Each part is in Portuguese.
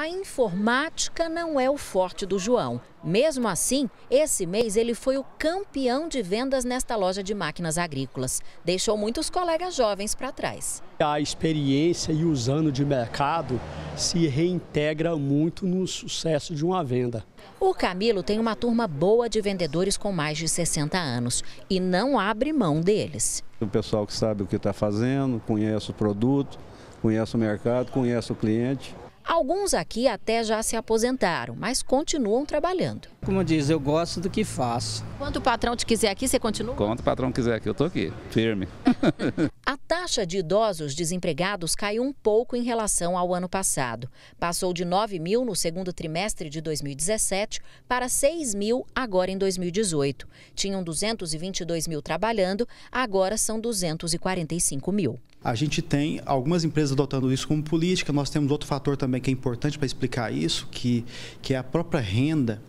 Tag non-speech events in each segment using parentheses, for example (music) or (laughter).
A informática não é o forte do João. Mesmo assim, esse mês ele foi o campeão de vendas nesta loja de máquinas agrícolas. Deixou muitos colegas jovens para trás. A experiência e os anos de mercado se reintegra muito no sucesso de uma venda. O Camilo tem uma turma boa de vendedores com mais de 60 anos e não abre mão deles. O pessoal que sabe o que está fazendo, conhece o produto, conhece o mercado, conhece o cliente. Alguns aqui até já se aposentaram, mas continuam trabalhando. Como diz, eu gosto do que faço. Quando o patrão te quiser aqui, você continua? Quando o patrão quiser aqui, eu estou aqui, firme. (laughs) a taxa de idosos desempregados caiu um pouco em relação ao ano passado. Passou de 9 mil no segundo trimestre de 2017 para 6 mil agora em 2018. Tinham 222 mil trabalhando, agora são 245 mil. A gente tem algumas empresas adotando isso como política, nós temos outro fator também que é importante para explicar isso, que, que é a própria renda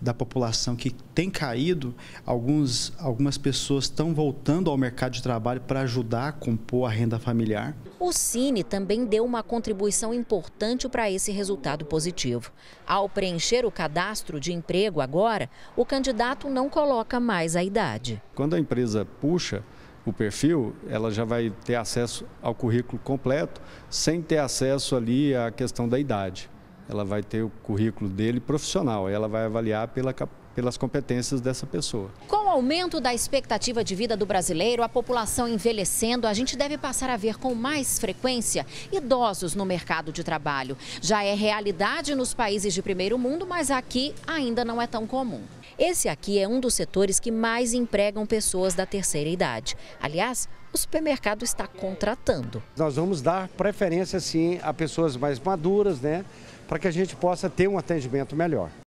da população que tem caído, alguns, algumas pessoas estão voltando ao mercado de trabalho para ajudar a compor a renda familiar. O Cine também deu uma contribuição importante para esse resultado positivo. Ao preencher o cadastro de emprego agora, o candidato não coloca mais a idade. Quando a empresa puxa o perfil, ela já vai ter acesso ao currículo completo, sem ter acesso ali à questão da idade. Ela vai ter o currículo dele profissional, ela vai avaliar pela pelas competências dessa pessoa. Com o aumento da expectativa de vida do brasileiro, a população envelhecendo, a gente deve passar a ver com mais frequência idosos no mercado de trabalho. Já é realidade nos países de primeiro mundo, mas aqui ainda não é tão comum. Esse aqui é um dos setores que mais empregam pessoas da terceira idade. Aliás, o supermercado está contratando. Nós vamos dar preferência, sim, a pessoas mais maduras, né? Para que a gente possa ter um atendimento melhor.